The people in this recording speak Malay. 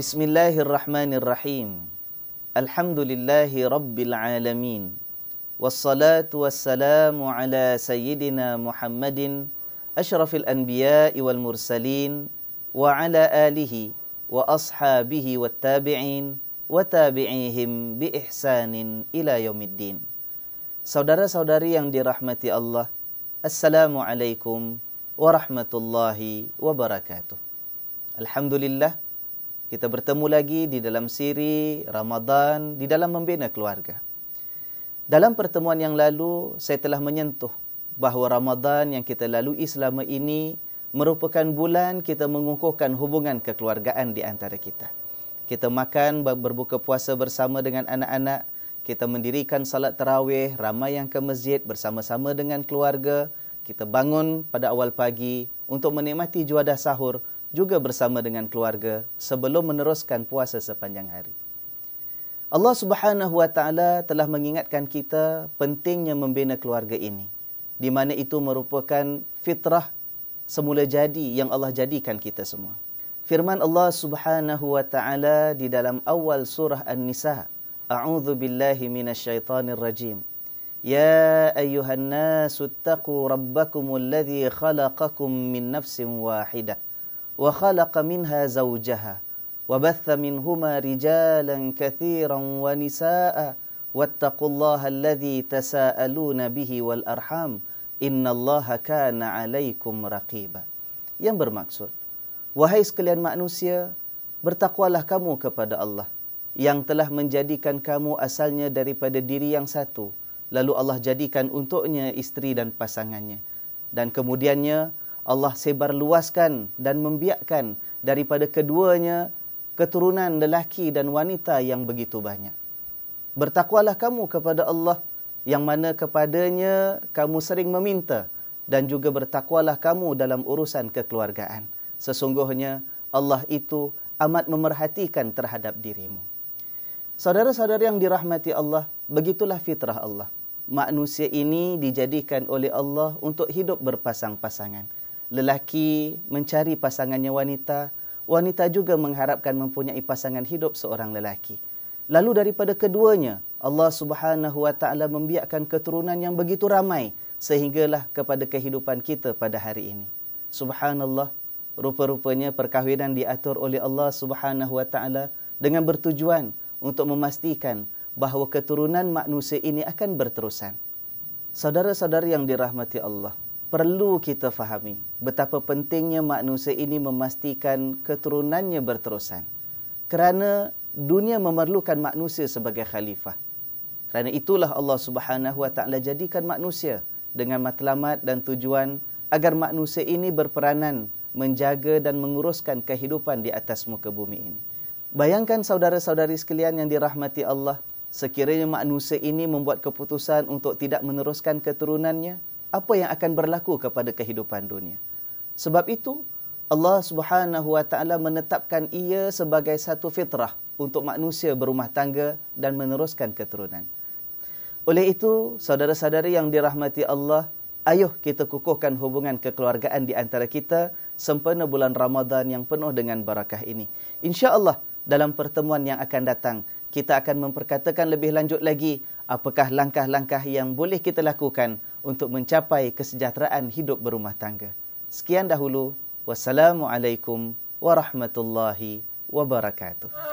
بسم الله الرحمن الرحيم الحمد لله رب العالمين والصلاة والسلام على سيدنا محمد أشرف الأنبياء والمرسلين وعلى آله وأصحابه والتابعين وتابعيهم بإحسان إلى يوم الدين Saudara-saudari yang dirahmati Allah Assalamualaikum warahmatullahi wabarakatuh Alhamdulillah kita bertemu lagi di dalam siri Ramadan di dalam membina keluarga. Dalam pertemuan yang lalu saya telah menyentuh bahawa Ramadan yang kita lalui selama ini merupakan bulan kita mengukuhkan hubungan kekeluargaan di antara kita. Kita makan berbuka puasa bersama dengan anak-anak, kita mendirikan salat terawih ramai yang ke masjid bersama-sama dengan keluarga, kita bangun pada awal pagi untuk menikmati juadah sahur juga bersama dengan keluarga sebelum meneruskan puasa sepanjang hari. Allah Subhanahu Wa Taala telah mengingatkan kita pentingnya membina keluarga ini di mana itu merupakan fitrah semula jadi yang Allah jadikan kita semua. Firman Allah Subhanahu Wa Taala di dalam awal surah An-Nisa, A'udzu billahi minasyaitonir rajim. Ya ayyuhan nasu taqu rabbakumul ladzi khalaqakum min nafsin wahidah وخلق منها زوجها وبث منهما رجالا كثيرا ونساء واتقوا الله الذي تساءلون به والأرحام إن الله كان عليكم رقيبا yang bermaksud Wahai sekalian manusia bertakwalah kamu kepada Allah yang telah menjadikan kamu asalnya daripada diri yang satu lalu Allah jadikan untuknya isteri dan pasangannya dan kemudiannya Allah sebar luaskan dan membiarkan daripada keduanya keturunan lelaki dan wanita yang begitu banyak. Bertakwalah kamu kepada Allah yang mana kepadanya kamu sering meminta dan juga bertakwalah kamu dalam urusan kekeluargaan. Sesungguhnya Allah itu amat memerhatikan terhadap dirimu. Saudara-saudara yang dirahmati Allah, begitulah fitrah Allah. Manusia ini dijadikan oleh Allah untuk hidup berpasang-pasangan. Lelaki mencari pasangannya wanita, wanita juga mengharapkan mempunyai pasangan hidup seorang lelaki. Lalu daripada keduanya, Allah Subhanahu Wa Taala membiarkan keturunan yang begitu ramai sehinggalah kepada kehidupan kita pada hari ini. Subhanallah, rupa-rupanya perkahwinan diatur oleh Allah Subhanahu Wa Taala dengan bertujuan untuk memastikan bahawa keturunan manusia ini akan berterusan. Saudara-saudara yang dirahmati Allah, perlu kita fahami betapa pentingnya manusia ini memastikan keturunannya berterusan. Kerana dunia memerlukan manusia sebagai khalifah. Kerana itulah Allah Subhanahu Wa Taala jadikan manusia dengan matlamat dan tujuan agar manusia ini berperanan menjaga dan menguruskan kehidupan di atas muka bumi ini. Bayangkan saudara-saudari sekalian yang dirahmati Allah, sekiranya manusia ini membuat keputusan untuk tidak meneruskan keturunannya, apa yang akan berlaku kepada kehidupan dunia. Sebab itu Allah Subhanahu Wa Taala menetapkan ia sebagai satu fitrah untuk manusia berumah tangga dan meneruskan keturunan. Oleh itu, saudara-saudari yang dirahmati Allah, ayuh kita kukuhkan hubungan kekeluargaan di antara kita sempena bulan Ramadan yang penuh dengan barakah ini. Insya-Allah, dalam pertemuan yang akan datang, kita akan memperkatakan lebih lanjut lagi apakah langkah-langkah yang boleh kita lakukan untuk mencapai kesejahteraan hidup berumah tangga. Sekian dahulu. Wassalamualaikum warahmatullahi wabarakatuh.